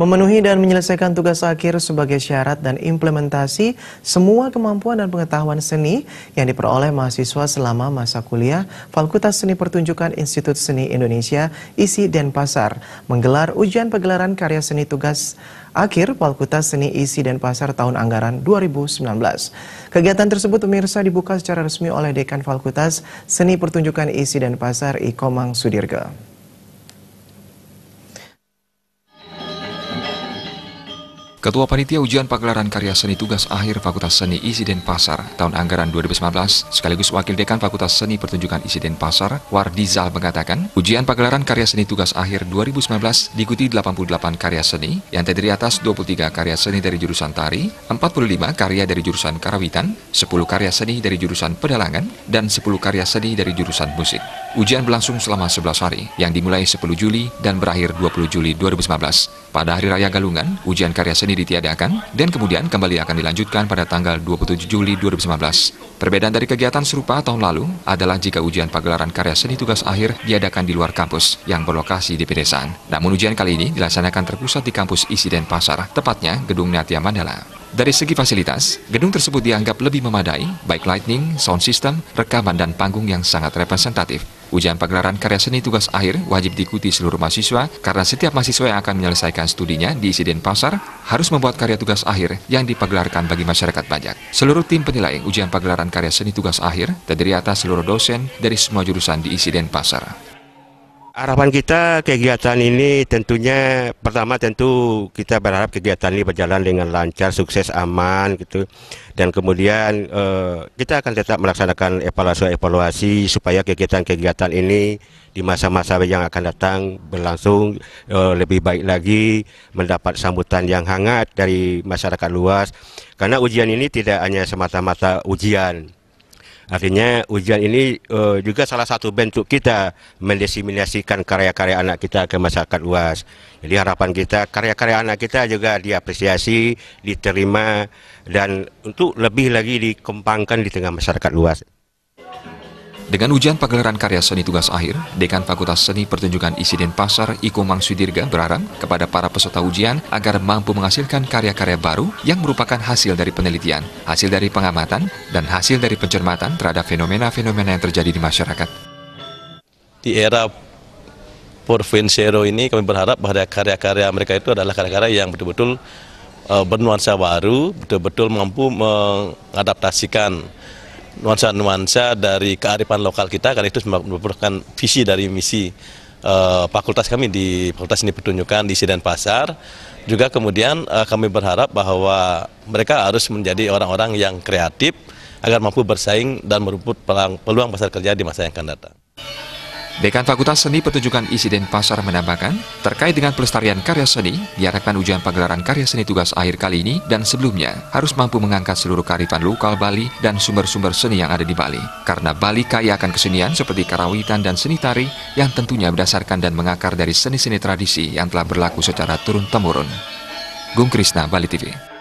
Memenuhi dan menyelesaikan tugas akhir sebagai syarat dan implementasi semua kemampuan dan pengetahuan seni yang diperoleh mahasiswa selama masa kuliah Fakultas Seni Pertunjukan Institut Seni Indonesia ISI Denpasar menggelar ujian pegelaran karya seni tugas akhir Fakultas Seni ISI Denpasar tahun anggaran 2019. Kegiatan tersebut pemirsa dibuka secara resmi oleh Dekan Fakultas Seni Pertunjukan ISI Denpasar Ikomang Sudirga. Ketua Panitia Ujian Pagelaran Karya Seni Tugas Akhir Fakultas Seni ISI Denpasar tahun anggaran 2019 sekaligus Wakil Dekan Fakultas Seni Pertunjukan ISI Denpasar, Wardizal mengatakan, ujian pagelaran karya seni tugas akhir 2019 diikuti 88 karya seni yang terdiri atas 23 karya seni dari jurusan tari, 45 karya dari jurusan karawitan, 10 karya seni dari jurusan pedalangan, dan 10 karya seni dari jurusan musik. Ujian berlangsung selama 11 hari yang dimulai 10 Juli dan berakhir 20 Juli 2019. Pada Hari Raya Galungan, ujian karya seni ditiadakan dan kemudian kembali akan dilanjutkan pada tanggal 27 Juli 2019. Perbedaan dari kegiatan serupa tahun lalu adalah jika ujian pagelaran karya seni tugas akhir diadakan di luar kampus yang berlokasi di pedesaan. Namun ujian kali ini dilaksanakan terpusat di kampus Isi Pasar, tepatnya Gedung Natia Mandala. Dari segi fasilitas, gedung tersebut dianggap lebih memadai, baik lightning, sound system, rekaman, dan panggung yang sangat representatif. Ujian pagelaran karya seni tugas akhir wajib diikuti seluruh mahasiswa karena setiap mahasiswa yang akan menyelesaikan studinya di isi Denpasar harus membuat karya tugas akhir yang dipagelarkan bagi masyarakat banyak. Seluruh tim penilai ujian pagelaran karya seni tugas akhir terdiri atas seluruh dosen dari semua jurusan di isi Denpasar. Harapan kita kegiatan ini tentunya pertama tentu kita berharap kegiatan ini berjalan dengan lancar, sukses, aman gitu. Dan kemudian eh, kita akan tetap melaksanakan evaluasi-evaluasi supaya kegiatan-kegiatan ini di masa-masa yang akan datang berlangsung eh, lebih baik lagi, mendapat sambutan yang hangat dari masyarakat luas. Karena ujian ini tidak hanya semata-mata ujian Artinya ujian ini uh, juga salah satu bentuk kita mendesiminasikan karya-karya anak kita ke masyarakat luas. Jadi harapan kita karya-karya anak kita juga diapresiasi, diterima dan untuk lebih lagi dikembangkan di tengah masyarakat luas. Dengan ujian pagelaran karya seni tugas akhir, Dekan Fakultas Seni Pertunjukan Isi Pasar Iko Sudirga berharap kepada para peserta ujian agar mampu menghasilkan karya-karya baru yang merupakan hasil dari penelitian, hasil dari pengamatan, dan hasil dari pencermatan terhadap fenomena-fenomena yang terjadi di masyarakat. Di era Ero ini kami berharap bahwa karya-karya mereka itu adalah karya-karya yang betul-betul eh, bernuansa baru, betul-betul mampu mengadaptasikan nuansa-nuansa dari kearifan lokal kita karena itu merupakan visi dari misi uh, fakultas kami di Fakultas ini Pertunjukan di Sidan Pasar. Juga kemudian uh, kami berharap bahwa mereka harus menjadi orang-orang yang kreatif agar mampu bersaing dan merumput peluang pasar kerja di masa yang akan datang. Dekan Fakultas Seni Pertunjukan isiden pasar menambahkan, terkait dengan pelestarian karya seni, diharapkan ujian pagelaran karya seni tugas akhir kali ini dan sebelumnya harus mampu mengangkat seluruh karifan lokal Bali dan sumber-sumber seni yang ada di Bali. Karena Bali kaya akan kesenian seperti karawitan dan seni tari yang tentunya berdasarkan dan mengakar dari seni-seni tradisi yang telah berlaku secara turun-temurun. Gung Krisna, Bali TV.